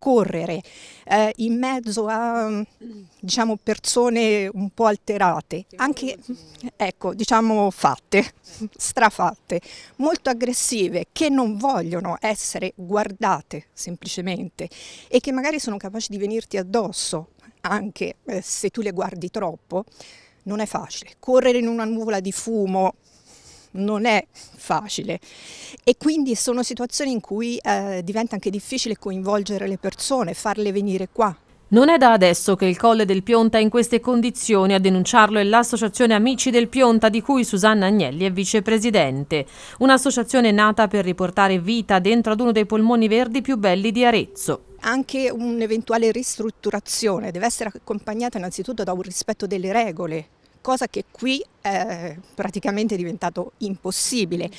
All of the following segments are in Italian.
correre eh, in mezzo a diciamo, persone un po' alterate, anche ecco, diciamo fatte, eh. strafatte, molto aggressive, che non vogliono essere guardate semplicemente e che magari sono capaci di venirti addosso anche eh, se tu le guardi troppo non è facile. Correre in una nuvola di fumo non è facile e quindi sono situazioni in cui eh, diventa anche difficile coinvolgere le persone, farle venire qua, non è da adesso che il Colle del Pionta è in queste condizioni, a denunciarlo è l'associazione Amici del Pionta di cui Susanna Agnelli è vicepresidente, un'associazione nata per riportare vita dentro ad uno dei polmoni verdi più belli di Arezzo. Anche un'eventuale ristrutturazione deve essere accompagnata innanzitutto da un rispetto delle regole cosa che qui è praticamente diventato impossibile.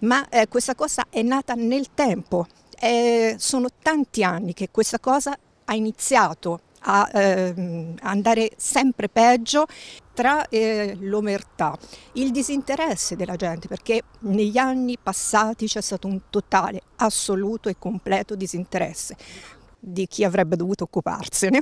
Ma eh, questa cosa è nata nel tempo, eh, sono tanti anni che questa cosa ha iniziato a eh, andare sempre peggio tra eh, l'omertà, il disinteresse della gente, perché negli anni passati c'è stato un totale, assoluto e completo disinteresse di chi avrebbe dovuto occuparsene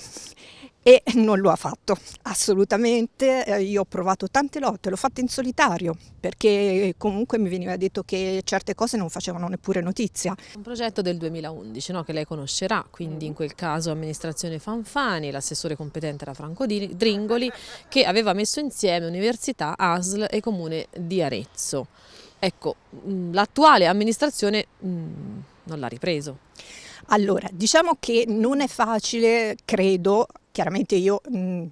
e non lo ha fatto assolutamente. Eh, io ho provato tante lotte, l'ho fatta in solitario perché eh, comunque mi veniva detto che certe cose non facevano neppure notizia. Un progetto del 2011 no, che lei conoscerà, quindi mm. in quel caso amministrazione Fanfani, l'assessore competente era Franco Dringoli che aveva messo insieme università, ASL e comune di Arezzo. Ecco, mm, l'attuale amministrazione mh, mm, non l'ha ripreso. Allora, diciamo che non è facile, credo, chiaramente io... Mh,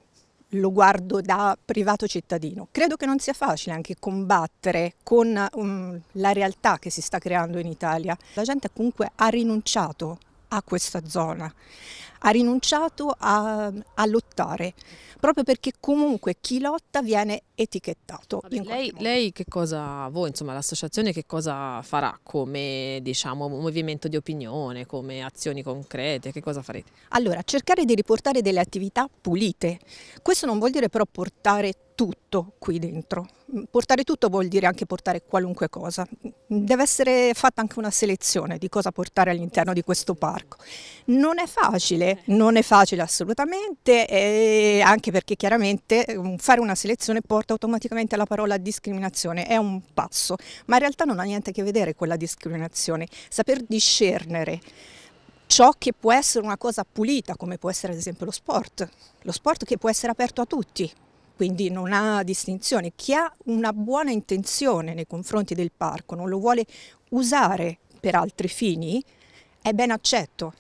lo guardo da privato cittadino. Credo che non sia facile anche combattere con um, la realtà che si sta creando in Italia. La gente comunque ha rinunciato a questa zona, ha rinunciato a, a lottare, proprio perché comunque chi lotta viene etichettato. Vabbè, lei, lei, che cosa, voi insomma l'associazione che cosa farà come diciamo movimento di opinione, come azioni concrete, che cosa farete? Allora, cercare di riportare delle attività pulite, questo non vuol dire però portare tutto qui dentro. Mm, portare tutto vuol dire anche portare qualunque cosa deve essere fatta anche una selezione di cosa portare all'interno di questo parco. Non è facile, non è facile assolutamente, eh, anche perché chiaramente mm, fare una selezione porta automaticamente alla parola discriminazione, è un passo, ma in realtà non ha niente a che vedere con la discriminazione, saper discernere ciò che può essere una cosa pulita, come può essere ad esempio lo sport, lo sport che può essere aperto a tutti, quindi non ha distinzione. Chi ha una buona intenzione nei confronti del parco, non lo vuole usare per altri fini, è ben accetto.